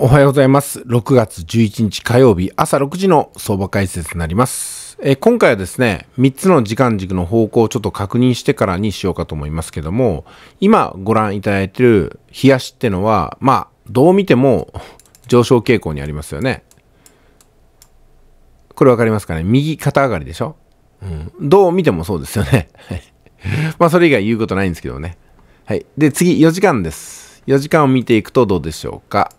おはようございます。6月11日火曜日朝6時の相場解説になります。えー、今回はですね、3つの時間軸の方向をちょっと確認してからにしようかと思いますけども、今ご覧いただいている冷やしってのは、まあ、どう見ても上昇傾向にありますよね。これわかりますかね右肩上がりでしょうん。どう見てもそうですよね。まあ、それ以外言うことないんですけどね。はい。で、次、4時間です。4時間を見ていくとどうでしょうか。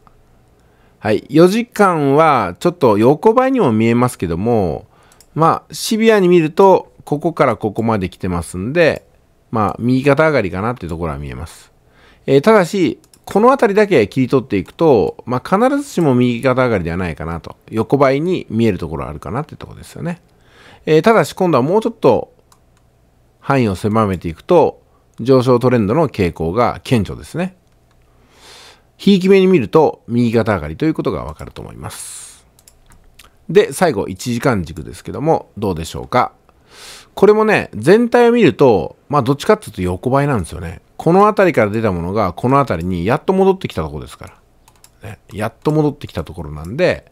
はい、4時間はちょっと横ばいにも見えますけども、まあ、シビアに見ると、ここからここまで来てますんで、まあ、右肩上がりかなっていうところは見えます。えー、ただし、この辺りだけ切り取っていくと、まあ、必ずしも右肩上がりではないかなと、横ばいに見えるところあるかなっていうところですよね。えー、ただし、今度はもうちょっと範囲を狭めていくと、上昇トレンドの傾向が顕著ですね。ひいき目に見ると右肩上がりということがわかると思います。で、最後、1時間軸ですけども、どうでしょうか。これもね、全体を見ると、まあ、どっちかっていうと横ばいなんですよね。この辺りから出たものが、この辺りにやっと戻ってきたところですから。ね、やっと戻ってきたところなんで、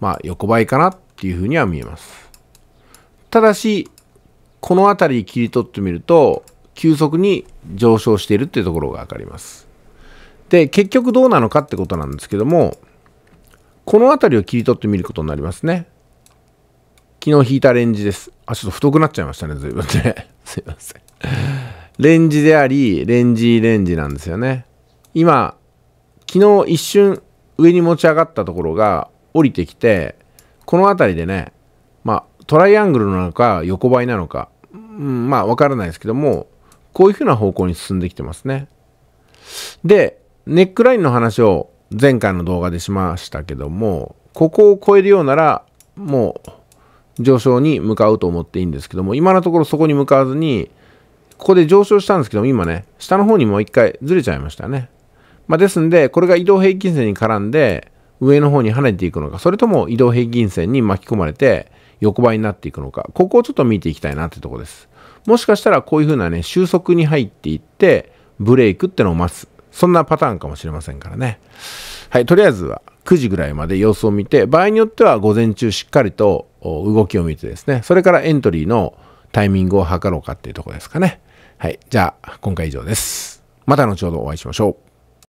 まあ、横ばいかなっていうふうには見えます。ただし、この辺り切り取ってみると、急速に上昇しているっていうところがわかります。で、結局どうなのかってことなんですけども、この辺りを切り取ってみることになりますね。昨日引いたレンジです。あ、ちょっと太くなっちゃいましたね、随分ね。すいません。レンジであり、レンジレンジなんですよね。今、昨日一瞬上に持ち上がったところが降りてきて、この辺りでね、まあ、トライアングルなのか横ばいなのか、うん、まあ、わからないですけども、こういうふうな方向に進んできてますね。で、ネックラインの話を前回の動画でしましたけども、ここを超えるようなら、もう上昇に向かうと思っていいんですけども、今のところそこに向かわずに、ここで上昇したんですけども、今ね、下の方にもう一回ずれちゃいましたね。まあ、ですんで、これが移動平均線に絡んで、上の方に跳ねていくのか、それとも移動平均線に巻き込まれて、横ばいになっていくのか、ここをちょっと見ていきたいなってとこです。もしかしたらこういう風なね、収束に入っていって、ブレイクってのを待つ。そんなパターンかもしれませんからね。はい、とりあえずは9時ぐらいまで様子を見て、場合によっては午前中しっかりと動きを見てですね、それからエントリーのタイミングを測ろうかっていうとこですかね。はい、じゃあ今回以上です。また後ほどお会いしましょう。